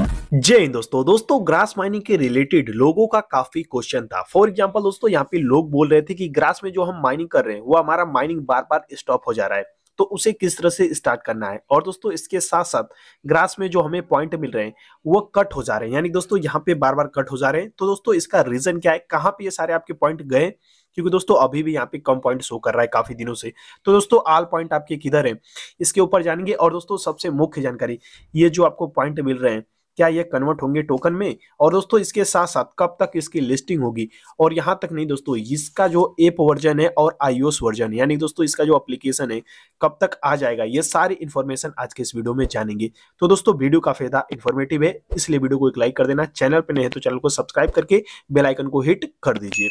जय हिंद दोस्तों दोस्तों ग्रास माइनिंग के रिलेटेड लोगों का काफी क्वेश्चन था फॉर एग्जांपल दोस्तों यहाँ पे लोग बोल रहे थे कि ग्रास में जो हम माइनिंग कर रहे हैं वो हमारा माइनिंग बार बार स्टॉप हो जा रहा है तो उसे किस तरह से स्टार्ट करना है और दोस्तों इसके साथ साथ ग्रास में जो हमें पॉइंट मिल रहे हैं वो कट हो जा रहे हैं यानी दोस्तों यहाँ पे बार बार कट हो जा रहे हैं तो दोस्तों इसका रीजन क्या है कहाँ पे ये सारे आपके पॉइंट गए क्योंकि दोस्तों अभी भी यहाँ पे कम पॉइंट शो कर रहा है काफी दिनों से तो दोस्तों आल पॉइंट आपके किधर है इसके ऊपर जानेंगे और दोस्तों सबसे मुख्य जानकारी ये जो आपको पॉइंट मिल रहे हैं क्या ये कन्वर्ट होंगे टोकन में और दोस्तों इसके साथ साथ कब तक इसकी लिस्टिंग होगी और यहाँ तक नहीं दोस्तों इसका जो एप वर्जन है और आईओएस वर्जन यानी दोस्तों इसका जो अप्लीकेशन है कब तक आ जाएगा ये सारी इन्फॉर्मेशन आज के इस वीडियो में जानेंगे तो दोस्तों वीडियो का फायदा इन्फॉर्मेटिव है इसलिए वीडियो को एक लाइक कर देना चैनल पर नहीं है तो चैनल को सब्सक्राइब करके बेलाइकन को हिट कर दीजिए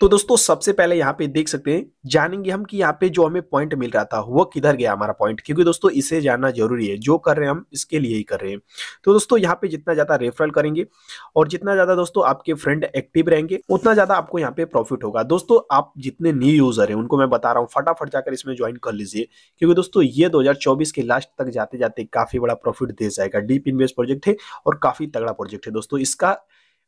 तो दोस्तों सबसे पहले यहाँ पे देख सकते हैं जानेंगे हम कि यहाँ पे जो हमें पॉइंट मिल रहा था वो किधर गया हमारा पॉइंट क्योंकि दोस्तों इसे जानना जरूरी है जो कर रहे हैं हम इसके लिए ही कर रहे हैं तो दोस्तों यहाँ पे जितना ज्यादा रेफरल करेंगे और जितना ज्यादा दोस्तों आपके फ्रेंड एक्टिव रहेंगे उतना ज्यादा आपको यहाँ पे प्रॉफिट होगा दोस्तों आप जितने न्यू यूजर है उनको मैं बता रहा हूँ फटाफट जाकर इसमें ज्वाइन कर लीजिए क्योंकि दोस्तों ये दो के लास्ट तक जाते जाते काफी बड़ा प्रॉफिट दे जाएगा डीप इन्वेस्ट प्रोजेक्ट है और काफी तगड़ा प्रोजेक्ट है दोस्तों इसका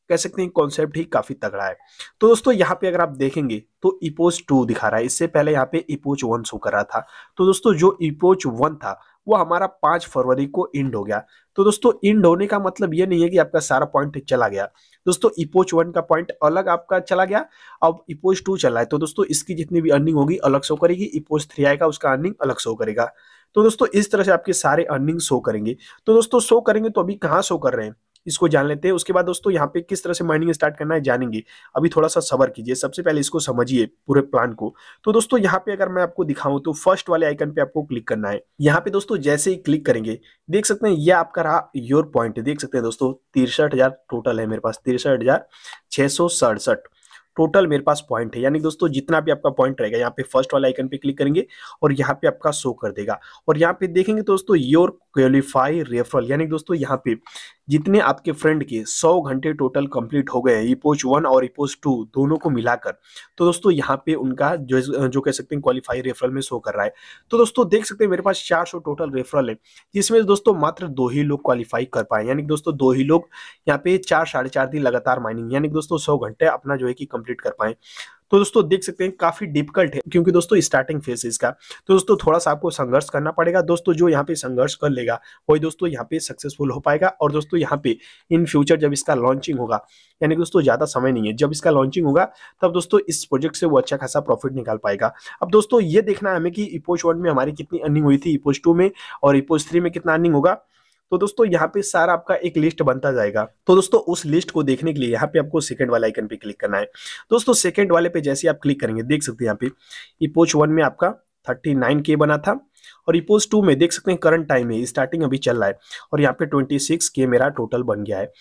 कह सकते हैं कॉन्सेप्ट ही काफी तगड़ा है तो दोस्तों यहाँ पे अगर आप देखेंगे तो इपोच टू दिखा रहा है इससे पहले यहाँ पे इपोच वन शो कर रहा था तो दोस्तों जो इपोच वन था वो हमारा पांच फरवरी को इंड हो गया तो दोस्तों इंड होने का मतलब ये नहीं है कि आपका सारा पॉइंट चला गया दोस्तों इपोच वन का पॉइंट अलग आपका चला गया अब इपोच टू चला है तो दोस्तों इसकी जितनी भी अर्निंग होगी अलग शो करेगी इपोच थ्री आएगा उसका अर्निंग अलग शो करेगा तो दोस्तों इस तरह से आपके सारे अर्निंग शो करेंगे तो दोस्तों शो करेंगे तो अभी कहाँ शो कर रहे हैं इसको जान लेते हैं उसके बाद दोस्तों यहाँ पे किस तरह से माइनिंग स्टार्ट करना है जानेंगे अभी थोड़ा सा सबर कीजिए सबसे पहले इसको समझिए पूरे प्लान को तो दोस्तों यहाँ पे अगर मैं आपको दिखाऊं तो फर्स्ट वाले आइकन पे आपको क्लिक करना है यहाँ पे दोस्तों जैसे ही क्लिक करेंगे देख सकते हैं ये आपका रहा योर पॉइंट देख सकते हैं दोस्तों तिरसठ टोटल है मेरे पास तिरसठ टोटल मेरे पास पॉइंट है यानी दोस्तों जितना भी आपका पॉइंट रहेगा यहाँ पे फर्स्ट वाला आइकन पे क्लिक करेंगे और यहाँ पे आपका शो कर देगा और यहाँ पे देखेंगे दोस्तों योर क्वालिफाई रेफरल यानी दोस्तों यहाँ पे जितने आपके फ्रेंड के सौ घंटे टोटल कंप्लीट हो गए इपोज वन और इपोज टू दोनों को मिलाकर तो दोस्तों यहाँ पे उनका जो जो कह सकते हैं क्वालिफाई रेफरल में शो कर रहा है तो दोस्तों देख सकते हैं मेरे पास चार सौ टोटल रेफरल है जिसमें दोस्तों मात्र दो ही लोग क्वालिफाई कर पाए यानी कि दोस्तों दो ही लोग यहाँ पे चार साढ़े चार दिन लगातार माइनिंग यानी कि दोस्तों सौ घंटे अपना जो है कि कंप्लीट कर पाए तो दोस्तों देख सकते हैं काफी डिफिकल्ट है क्योंकि दोस्तों स्टार्टिंग फेज इसका तो दोस्तों थोड़ा सा आपको संघर्ष करना पड़ेगा दोस्तों जो यहाँ पे संघर्ष कर लेगा वही दोस्तों यहाँ पे सक्सेसफुल हो पाएगा और दोस्तों यहाँ पे इन फ्यूचर जब इसका लॉन्चिंग होगा यानी कि दोस्तों ज्यादा समय नहीं है जब इसका लॉन्चिंग होगा तब दोस्तों इस प्रोजेक्ट से वो अच्छा खासा प्रॉफिट निकाल पाएगा अब दोस्तों ये देखना है हमें कि इपोज वन में हमारी कितनी अर्निंग हुई थी इपोज टू में और इपोज थ्री में कितना अर्निंग होगा तो दोस्तों यहाँ पे सारा आपका एक लिस्ट बनता जाएगा तो दोस्तों उस लिस्ट को देखने के लिए यहाँ पे आपको सेकंड वाले आइकन पे क्लिक करना है दोस्तों सेकंड वाले पे जैसे आप क्लिक करेंगे देख सकते हैं यहाँ पे इपोच वन में आपका थर्टी नाइन के बना था और इपोज टू में देख सकते हैं करंट टाइम है स्टार्टिंग अभी चल रहा है और यहाँ पे ट्वेंटी सिक्स के मेरा टोटल बन गया है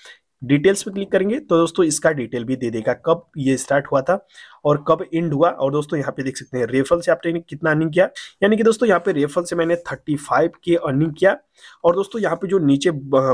डिटेल्स पे क्लिक करेंगे तो दोस्तों इसका डिटेल भी दे देगा कब ये स्टार्ट हुआ था और कब एंड हुआ और दोस्तों यहाँ पे देख सकते हैं रेफल से आपने कितना अर्निंग किया यानी कि दोस्तों यहाँ पे रेफल से मैंने 35 के अर्निंग किया और दोस्तों यहाँ पे जो नीचे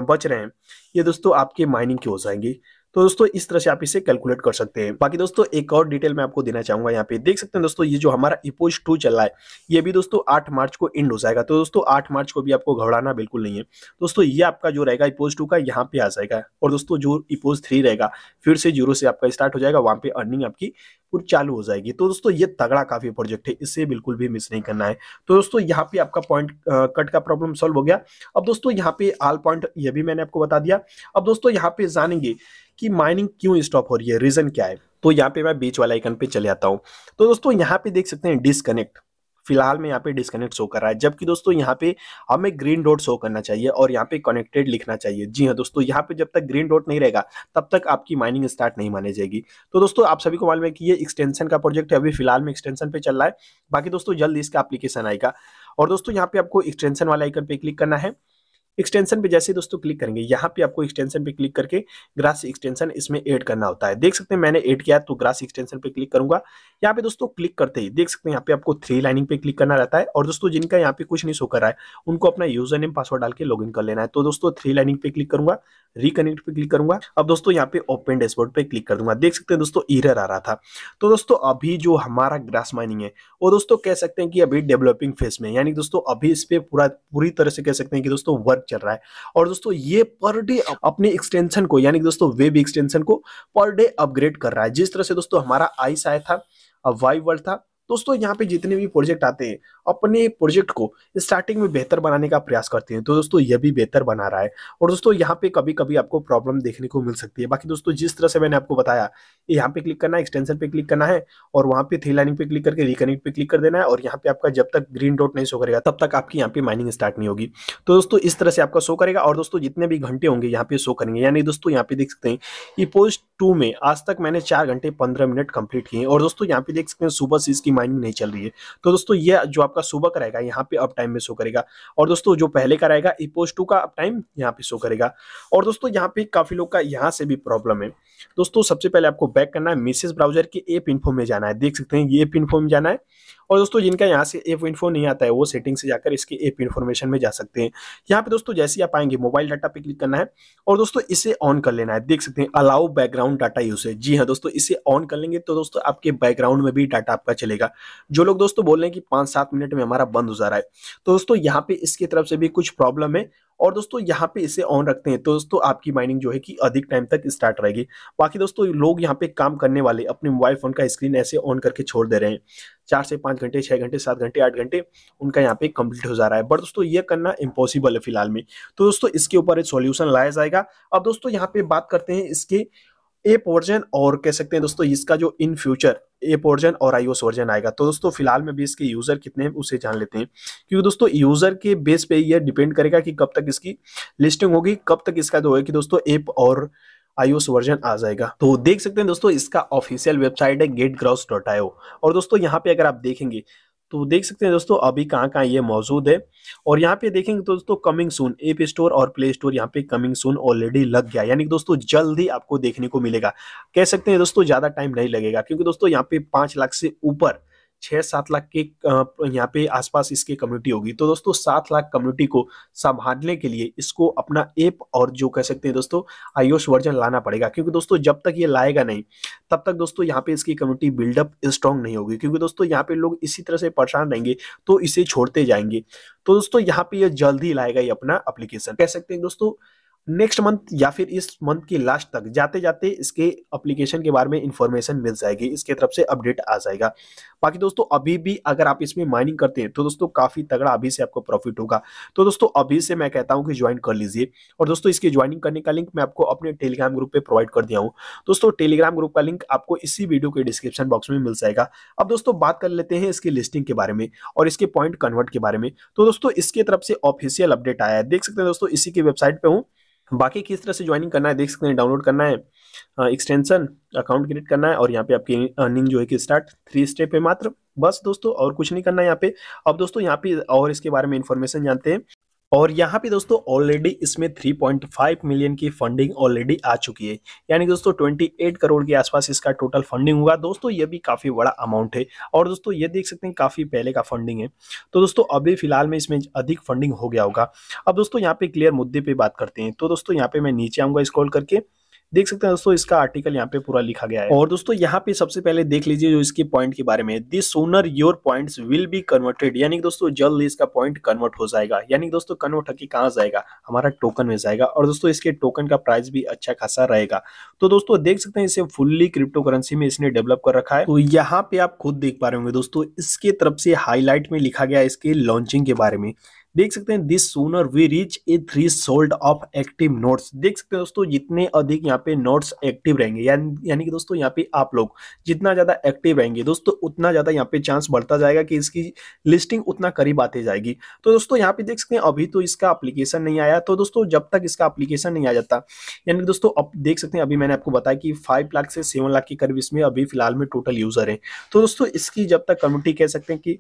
बच रहे हैं ये दोस्तों आपके माइनिंग के हो जाएंगे तो दोस्तों इस तरह से आप इसे कैलकुलेट कर सकते हैं बाकी दोस्तों एक और डिटेल मैं आपको देना चाहूंगा यहाँ पे देख सकते हैं दोस्तों ये जो हमारा इपोज टू चल रहा है ये भी दोस्तों आठ मार्च को एंड हो जाएगा तो दोस्तों आठ मार्च को भी आपको घबराना बिल्कुल नहीं है दोस्तों ये आपका जो रहेगा इपोज टू का यहाँ पे आ जाएगा और दोस्तों जो इपोज थ्री रहेगा फिर से जीरो से आपका स्टार्ट हो जाएगा वहां पे अर्निंग आपकी पूरी चालू हो जाएगी तो दोस्तों ये तगड़ा काफी प्रोजेक्ट है इसे बिल्कुल भी मिस नहीं करना है तो दोस्तों यहाँ पे आपका पॉइंट कट का प्रॉब्लम सॉल्व हो गया अब दोस्तों यहाँ पे आल पॉइंट ये भी मैंने आपको बता दिया अब दोस्तों यहाँ पे जानेंगे कि माइनिंग क्यों स्टॉप हो रही है रीज़न क्या है तो यहाँ पे मैं बीच वाला आइकन पे चले आता हूँ तो दोस्तों यहाँ पे देख सकते हैं डिसकनेक्ट फिलहाल में यहाँ पे डिस्कनेक्ट शो कर रहा है जबकि दोस्तों यहाँ पे हमें ग्रीन डॉट शो करना चाहिए और यहाँ पे कनेक्टेड लिखना चाहिए जी हाँ दोस्तों यहाँ पे जब तक ग्रीन डॉट नहीं रहेगा तब तक आपकी माइनिंग स्टार्ट नहीं मानी जाएगी तो दोस्तों आप सभी को मालूम है कि ये एक्सटेंशन का प्रोजेक्ट है अभी फिलहाल में एक्सटेंशन पे चल रहा है बाकी दोस्तों जल्द इसका एप्लीकेशन आएगा और दोस्तों यहाँ पे आपको एक्सटेंशन वाला आइकन पे क्लिक करना है एक्सटेंशन पे जैसे दोस्तों क्लिक करेंगे यहाँ पे आपको एक्सटेंशन पे क्लिक करके ग्रास एक्सटेंशन इसमें ऐड करना होता है देख सकते हैं मैंने ऐड किया तो ग्रास एक्सटेंशन पे क्लिक करूंगा यहाँ पे दोस्तों क्लिक करते ही देख सकते हैं यहाँ पे आपको थ्री लाइनिंग पे क्लिक करना रहता है और दोस्तों जिनका यहाँ पे कुछ नहीं शो कर रहा है उनको अपना यूजर नेम पासवर्ड डाल के लॉग कर लेना है तो दोस्तों थ्री लाइनिंग पे क्लिक करूंगा रिकनेक्ट पे क्लिक करूंगा अब दोस्तों यहाँ पे ओपन डैशबोर्ड पे क्लिक कर दूंगा देख सकते हैं दोस्तों इरर आ रहा था तो दोस्तों अभी जो हमारा ग्रास माइनिंग है वो दोस्तों कह सकते हैं कि अभी डेवलपिंग फेज में यानी दोस्तों अभी इस पे पूरा पूरी तरह से कह सकते हैं कि दोस्तों वर्क तक चल रहा है और दोस्तों ये पर डे अपने एक्सटेंशन को यानी कि दोस्तों वेब एक्सटेंशन को पर डे अपग्रेड कर रहा है जिस तरह से दोस्तों हमारा आइस आया था वाइव वर्ल्ड था दोस्तों यहाँ पे जितने भी प्रोजेक्ट आते हैं अपने प्रोजेक्ट को स्टार्टिंग में बेहतर बनाने का प्रयास करते हैं तो दोस्तों यह भी बेहतर बना रहा है और दोस्तों यहाँ पे कभी कभी आपको प्रॉब्लम देखने को मिल सकती है बाकी दोस्तों जिस तरह से मैंने आपको बताया यहाँ पे क्लिक करना है एक्सटेंशन पे क्लिक करना है और वहाँ पे थ्री लाइनिंग पे क्लिक करके रिकनेक्ट पे क्लिक कर देना है और यहाँ पे आपका जब तक ग्रीन डॉट नहीं शो करेगा तब तक आपकी यहाँ पे माइनिंग स्टार्ट नहीं होगी तो दोस्तों इस तरह से आपका शो करेगा और दोस्तों जितने भी घंटे होंगे यहाँ पे शो करेंगे यानी दोस्तों यहाँ पे देख सकते हैं ये पोस्ट टू में आज तक मैंने चार घंटे पंद्रह मिनट कंप्लीट किए और दोस्तों यहाँ पे देख सकते हैं सुबह से इसकी माइनिंग नहीं चल रही है तो दोस्तों ये जो आप आपका सुबह का रहेगा यहाँ पे अप टाइम में शो करेगा और दोस्तों जो पहले का रहेगा इपोज टू का अप टाइम यहाँ पे शो करेगा और दोस्तों यहाँ पे काफी लोग का यहाँ से भी प्रॉब्लम है दोस्तों सबसे पहले आपको बैक करना है मिसेज ब्राउजर के एप इन्फो में जाना है देख सकते हैं ये एप इन्फो में जाना है और दोस्तों जिनका यहाँ से एप इन्फो नहीं आता है वो सेटिंग से जाकर इसके एप इन्फॉर्मेशन में जा सकते हैं यहाँ पे दोस्तों जैसे आप आएंगे मोबाइल डाटा पे क्लिक करना है और दोस्तों इसे ऑन कर लेना है देख सकते हैं अलाउ बैकग्राउंड डाटा यूसेज जी हाँ दोस्तों इसे ऑन कर लेंगे तो दोस्तों आपके बैकग्राउंड में भी डाटा आपका चलेगा जो लोग दोस्तों बोल रहे हैं कि पांच सात मिनट मिनट में हमारा बंद हो जा रहा है तो दोस्तों यहाँ पे इसकी तरफ से भी कुछ प्रॉब्लम है और दोस्तों यहाँ पे इसे ऑन रखते हैं तो दोस्तों आपकी माइनिंग जो है कि अधिक टाइम तक स्टार्ट रहेगी बाकी दोस्तों लोग यहाँ पे काम करने वाले अपने मोबाइल फोन का स्क्रीन ऐसे ऑन करके छोड़ दे रहे हैं चार से पाँच घंटे छः घंटे सात घंटे आठ घंटे उनका यहाँ पे कंप्लीट हो जा रहा है बट दोस्तों ये करना इम्पॉसिबल है फिलहाल में तो दोस्तों इसके ऊपर एक सोल्यूशन लाया जाएगा अब दोस्तों यहाँ पे बात करते हैं इसके एप वर्जन और कह सकते हैं दोस्तों इसका जो इन फ्यूचर एप वर्जन और आईओएस वर्जन आएगा तो दोस्तों फिलहाल में भी इसके यूजर कितने हैं उसे जान लेते हैं क्योंकि दोस्तों यूजर के बेस पे ये डिपेंड करेगा कि कब तक इसकी लिस्टिंग होगी कब तक इसका जो तो है कि दोस्तों एप और आईओएस वर्जन आ जाएगा तो देख सकते हैं दोस्तों इसका ऑफिशियल वेबसाइट है गेट और दोस्तों यहाँ पे अगर आप देखेंगे तो देख सकते हैं दोस्तों अभी कहाँ कहाँ ये मौजूद है और यहाँ पे देखेंगे तो दोस्तों कमिंग सून एप स्टोर और प्ले स्टोर यहाँ पे कमिंग सून ऑलरेडी लग गया यानी कि दोस्तों जल्द ही आपको देखने को मिलेगा कह सकते हैं दोस्तों ज़्यादा टाइम नहीं लगेगा क्योंकि दोस्तों यहाँ पे पांच लाख से ऊपर छः सात लाख के यहाँ पे आसपास इसकी कम्युनिटी होगी तो दोस्तों सात लाख कम्युनिटी को संभालने के लिए इसको अपना एप और जो कह सकते हैं दोस्तों आयुष वर्जन लाना पड़ेगा क्योंकि दोस्तों जब तक ये लाएगा नहीं तब तक दोस्तों यहाँ पे इसकी कम्युनिटी बिल्डअप स्ट्रांग नहीं होगी क्योंकि दोस्तों यहाँ पे लोग इसी तरह से परेशान रहेंगे तो इसे छोड़ते जाएंगे तो दोस्तों यहाँ पे ये जल्द ही लाएगा ये अपना एप्लीकेशन कह सकते हैं दोस्तों नेक्स्ट मंथ या फिर इस मंथ की लास्ट तक जाते जाते इसके अप्लीकेशन के बारे में इंफॉर्मेशन मिल जाएगी इसके तरफ से अपडेट आ जाएगा बाकी दोस्तों अभी भी अगर आप इसमें माइनिंग करते हैं तो दोस्तों काफ़ी तगड़ा अभी से आपको प्रॉफिट होगा तो दोस्तों अभी से मैं कहता हूं कि ज्वाइन कर लीजिए और दोस्तों इसकी ज्वाइनिंग करने का लिंक मैं आपको अपने टेलीग्राम ग्रुप पर प्रोवाइड कर दिया हूँ दोस्तों टेलीग्राम ग्रुप का लिंक आपको इसी वीडियो के डिस्क्रिप्शन बॉक्स में मिल जाएगा अब दोस्तों बात कर लेते हैं इसकी लिस्टिंग के बारे में और इसके पॉइंट कन्वर्ट के बारे में तो दोस्तों इसके तरफ से ऑफिशियल अपडेट आया है देख सकते हैं दोस्तों इसी की वेबसाइट पर हूँ बाकी किस तरह से ज्वाइनिंग करना है देख सकते हैं डाउनलोड करना है एक्सटेंशन अकाउंट क्रिएट करना है और यहाँ पे आपकी अर्निंग जो है कि स्टार्ट थ्री स्टेप है मात्र बस दोस्तों और कुछ नहीं करना है यहाँ पे अब दोस्तों यहाँ पे और इसके बारे में इन्फॉर्मेशन जानते हैं और यहाँ पे दोस्तों ऑलरेडी इसमें 3.5 मिलियन की फंडिंग ऑलरेडी आ चुकी है यानी दोस्तों 28 करोड़ के आसपास इसका टोटल फंडिंग हुआ दोस्तों ये भी काफ़ी बड़ा अमाउंट है और दोस्तों ये देख सकते हैं काफ़ी पहले का फंडिंग है तो दोस्तों अभी फिलहाल में इसमें अधिक फंडिंग हो गया होगा अब दोस्तों यहाँ पे क्लियर मुद्दे पर बात करते हैं तो दोस्तों यहाँ पे मैं नीचे आऊँगा स्क्रॉल करके देख सकते हैं दोस्तों इसका आर्टिकल यहाँ पे पूरा लिखा गया है और दोस्तों यहाँ पे सबसे पहले देख लीजिए जो इसके पॉइंट के बारे में this sooner your point will be converted यानी दोस्तों जल्द इसका पॉइंट कन्वर्ट हो जाएगा यानी दोस्तों कन्वर्ट हकी कहाँ जाएगा हमारा टोकन में जाएगा और दोस्तों इसके टोकन का प्राइस भी अच्छा खासा रहेगा तो दोस्तों देख सकते हैं इसे फुल्ली क्रिप्टो करेंसी में इसने डेवलप कर रखा है तो यहाँ पे आप खुद देख पा रहे होंगे दोस्तों इसके तरफ से हाईलाइट में लिखा गया इसके लॉन्चिंग के बारे में देख सकते हैं this sooner we reach a three sold off active notes देख सकते हैं दोस्तों जितने अधिक यहाँ पे नोट्स एक्टिव रहेंगे यानी कि दोस्तों यहाँ पे आप लोग जितना ज़्यादा एक्टिव रहेंगे दोस्तों उतना ज़्यादा यहाँ पे चांस बढ़ता जाएगा कि इसकी लिस्टिंग उतना करीब आती जाएगी तो दोस्तों यहाँ पे देख सकते हैं अभी तो इसका अप्लीकेशन नहीं आया तो दोस्तों जब तक इसका अप्लीकेशन नहीं आ जाता यानी कि दोस्तों अब देख सकते हैं अभी मैंने आपको बताया कि फाइव लाख से सेवन लाख के करीब इसमें अभी फिलहाल में टोटल यूज़र है तो दोस्तों इसकी जब तक कम्युनिटी कह सकते हैं कि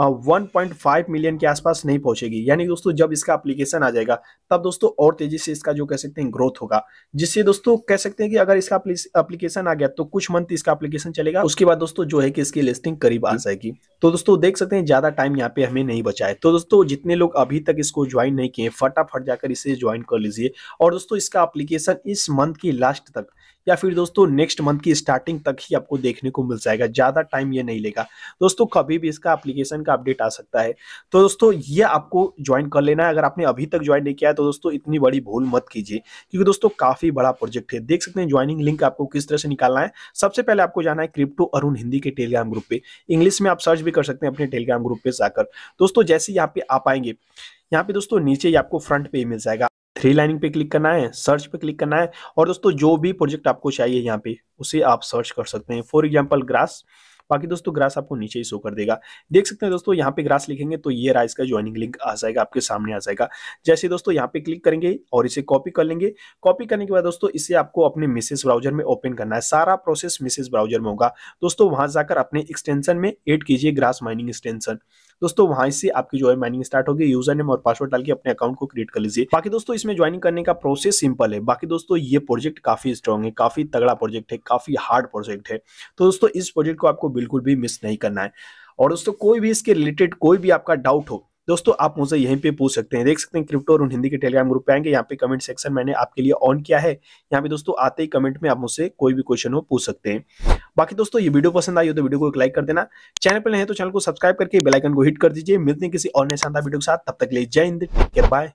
1.5 मिलियन के आसपास नहीं पहुंचेगी यानी दोस्तों जब इसका एप्लीकेशन आ जाएगा तब दोस्तों और तेजी से इसका जो कह सकते हैं ग्रोथ होगा जिससे दोस्तों कह सकते हैं कि अगर इसका एप्लीकेशन आ गया तो कुछ मंथ इसका एप्लीकेशन चलेगा उसके बाद दोस्तों जो है कि इसकी लिस्टिंग करीब आ जाएगी तो दोस्तों देख सकते हैं ज्यादा टाइम यहाँ पे हमें नहीं बचा है तो दोस्तों जितने लोग अभी तक इसको ज्वाइन नहीं किए फटाफट जाकर इसे ज्वाइन कर लीजिए और दोस्तों इसका अप्लीकेशन इस मंथ की लास्ट तक या फिर दोस्तों नेक्स्ट मंथ की स्टार्टिंग तक ही आपको देखने को मिल जाएगा ज़्यादा टाइम ये नहीं लेगा दोस्तों कभी भी इसका एप्लीकेशन का अपडेट आ सकता है तो दोस्तों ये आपको ज्वाइन कर लेना है अगर आपने अभी तक ज्वाइन नहीं किया है तो दोस्तों इतनी बड़ी भूल मत कीजिए क्योंकि दोस्तों काफ़ी बड़ा प्रोजेक्ट है देख सकते हैं ज्वाइनिंग लिंक आपको किस तरह से निकालना है सबसे पहले आपको जाना है क्रिप्टो अरुण हिंदी के टेलीग्राम ग्रुप पे इंग्लिश में आप सर्च भी कर सकते हैं अपने टेलीग्राम ग्रुप पे जाकर दोस्तों जैसे यहाँ पे आप आएंगे यहाँ पे दोस्तों नीचे ही आपको फ्रंट पे मिल जाएगा थ्री लाइनिंग पे क्लिक करना है सर्च पे क्लिक करना है और दोस्तों जो भी प्रोजेक्ट आपको चाहिए यहाँ पे उसे आप सर्च कर सकते हैं फॉर एग्जाम्पल ग्रास बाकी दोस्तों ग्रास आपको नीचे ही शो कर देगा देख सकते हैं दोस्तों यहाँ पे ग्रास लिखेंगे तो ये रहा इसका ज्वाइनिंग लिंक आ जाएगा आपके सामने आ जाएगा जैसे दोस्तों यहाँ पे क्लिक करेंगे और इसे कॉपी कर लेंगे कॉपी करने के बाद दोस्तों इसे आपको अपने मिसेस ब्राउजर में ओपन करना है सारा प्रोसेस मिसेस ब्राउजर में होगा दोस्तों वहां जाकर अपने एक्सटेंशन में एड कीजिए ग्रास माइनिंग एक्सटेंशन दोस्तों वहां से आपकी जो है माइनिंग स्टार्ट होगी यूजर नेम और पासवर्ड डाल के अपने अकाउंट को क्रिएट कर लीजिए बाकी दोस्तों इसमें ज्वाइनिंग करने का प्रोसेस सिंपल है बाकी दोस्तों ये प्रोजेक्ट काफी स्ट्रॉन्ग है काफी तगड़ा प्रोजेक्ट है काफी हार्ड प्रोजेक्ट है तो दोस्तों इस प्रोजेक्ट को आपको बिल्कुल भी मिस नहीं करना है और दोस्तों कोई भी इसके रिलेटेड कोई भी आपका डाउट हो दोस्तों आप मुझे यहीं पे पूछ सकते हैं देख सकते हैं क्रिप्टो और हिंदी के टेलीग्राम ग्रुप पे आएंगे यहाँ पे कमेंट सेक्शन मैंने आपके लिए ऑन किया है यहाँ पे दोस्तों आते ही कमेंट में आप मुझसे कोई भी क्वेश्चन हो पूछ सकते हैं बाकी दोस्तों ये वीडियो पसंद आई हो तो वीडियो को एक लाइक कर देना चैनल पर नहीं तो चैनल को सब्सक्राइब करके बेलाइकन को हिट कर दीजिए मिलते हैं किसी और नए शानदार वीडियो के साथ तब तक ले जय हिंद बाय